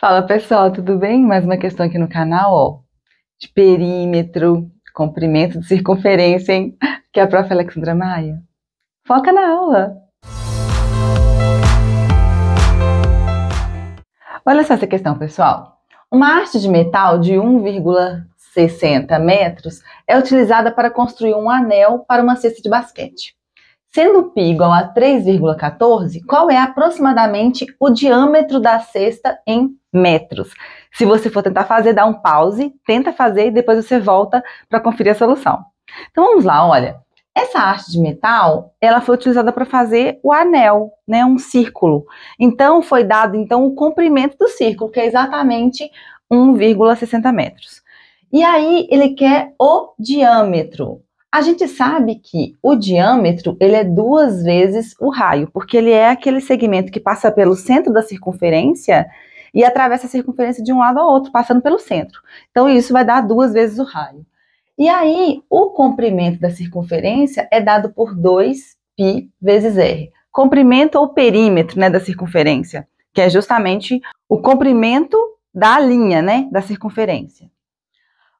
Fala pessoal, tudo bem? Mais uma questão aqui no canal, ó, de perímetro, comprimento de circunferência, hein? Que é a prof. Alexandra Maia. Foca na aula! Olha só essa questão, pessoal. Uma haste de metal de 1,60 metros é utilizada para construir um anel para uma cesta de basquete. Sendo π igual a 3,14, qual é aproximadamente o diâmetro da cesta em metros? Se você for tentar fazer, dá um pause, tenta fazer e depois você volta para conferir a solução. Então vamos lá, olha. Essa arte de metal, ela foi utilizada para fazer o anel, né, um círculo. Então foi dado então o comprimento do círculo, que é exatamente 1,60 metros. E aí ele quer o diâmetro. A gente sabe que o diâmetro ele é duas vezes o raio, porque ele é aquele segmento que passa pelo centro da circunferência e atravessa a circunferência de um lado ao outro, passando pelo centro. Então isso vai dar duas vezes o raio. E aí o comprimento da circunferência é dado por 2π vezes r. Comprimento ou perímetro, né, da circunferência, que é justamente o comprimento da linha, né, da circunferência.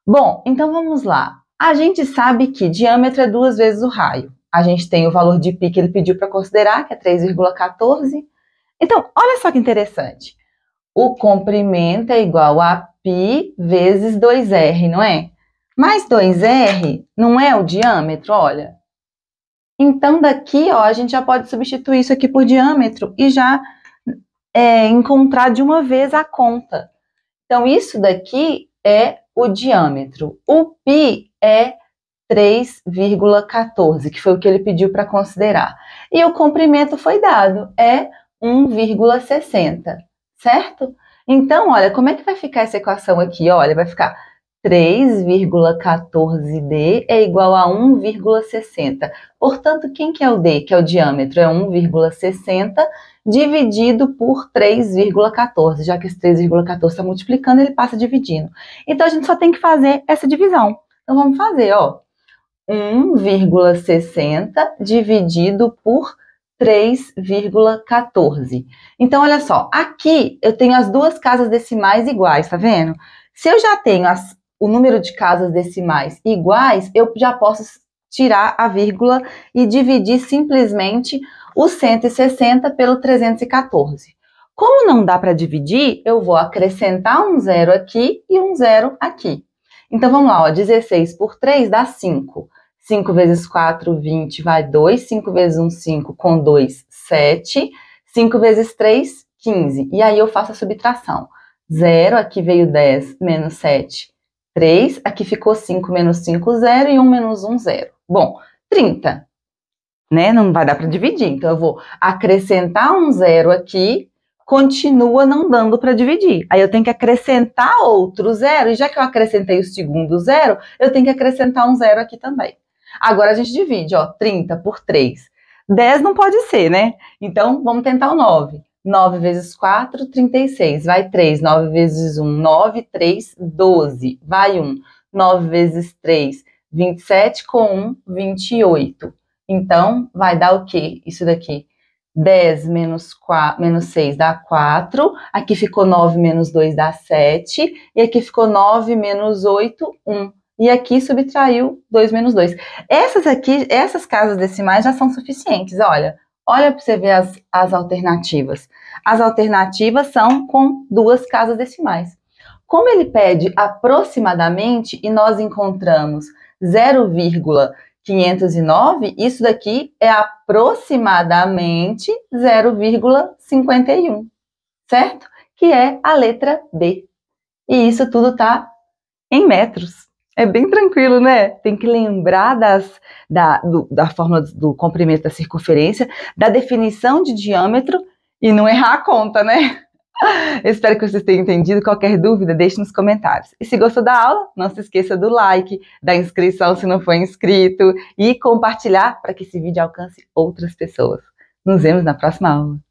Bom, então vamos lá. A gente sabe que diâmetro é duas vezes o raio. A gente tem o valor de pi que ele pediu para considerar, que é 3,14. Então, olha só que interessante. O comprimento é igual a π vezes 2r, não é? Mais 2r não é o diâmetro, olha. Então, daqui, ó, a gente já pode substituir isso aqui por diâmetro e já é, encontrar de uma vez a conta. Então, isso daqui é o diâmetro. O pi é 3,14, que foi o que ele pediu para considerar. E o comprimento foi dado, é 1,60, certo? Então, olha, como é que vai ficar essa equação aqui? Olha, vai ficar 3,14D é igual a 1,60. Portanto, quem que é o D, que é o diâmetro? É 1,60 dividido por 3,14, já que esse 3,14 está multiplicando, ele passa dividindo. Então, a gente só tem que fazer essa divisão. Então, vamos fazer, ó, 1,60 dividido por 3,14. Então, olha só, aqui eu tenho as duas casas decimais iguais, tá vendo? Se eu já tenho as, o número de casas decimais iguais, eu já posso tirar a vírgula e dividir simplesmente o 160 pelo 314. Como não dá para dividir, eu vou acrescentar um zero aqui e um zero aqui. Então vamos lá, ó, 16 por 3 dá 5. 5 vezes 4, 20, vai 2. 5 vezes 1, 5, com 2, 7. 5 vezes 3, 15. E aí eu faço a subtração. 0, aqui veio 10, menos 7, 3. Aqui ficou 5, menos 5, 0. E 1, menos 1, 0. Bom, 30 né? Não vai dar para dividir. Então eu vou acrescentar um zero aqui, continua não dando para dividir. Aí eu tenho que acrescentar outro zero, e já que eu acrescentei o segundo zero, eu tenho que acrescentar um zero aqui também. Agora a gente divide, ó, 30 por 3. 10 não pode ser, né? Então vamos tentar o 9. 9 vezes 4, 36. Vai 3. 9 vezes 1, 9, 3, 12. Vai 1. 9 vezes 3, 27. Com 1, 28. Então, vai dar o quê? Isso daqui. 10 menos, 4, menos 6 dá 4, aqui ficou 9 menos 2 dá 7, e aqui ficou 9 menos 8, 1. E aqui subtraiu 2 menos 2. Essas aqui, essas casas decimais já são suficientes, olha. Olha para você ver as, as alternativas. As alternativas são com duas casas decimais. Como ele pede aproximadamente e nós encontramos 0, 509, isso daqui é aproximadamente 0,51, certo? Que é a letra B. E isso tudo está em metros. É bem tranquilo, né? Tem que lembrar das, da, do, da fórmula do comprimento da circunferência, da definição de diâmetro e não errar a conta, né? Espero que vocês tenham entendido. Qualquer dúvida, deixe nos comentários. E se gostou da aula, não se esqueça do like, da inscrição se não for inscrito e compartilhar para que esse vídeo alcance outras pessoas. Nos vemos na próxima aula.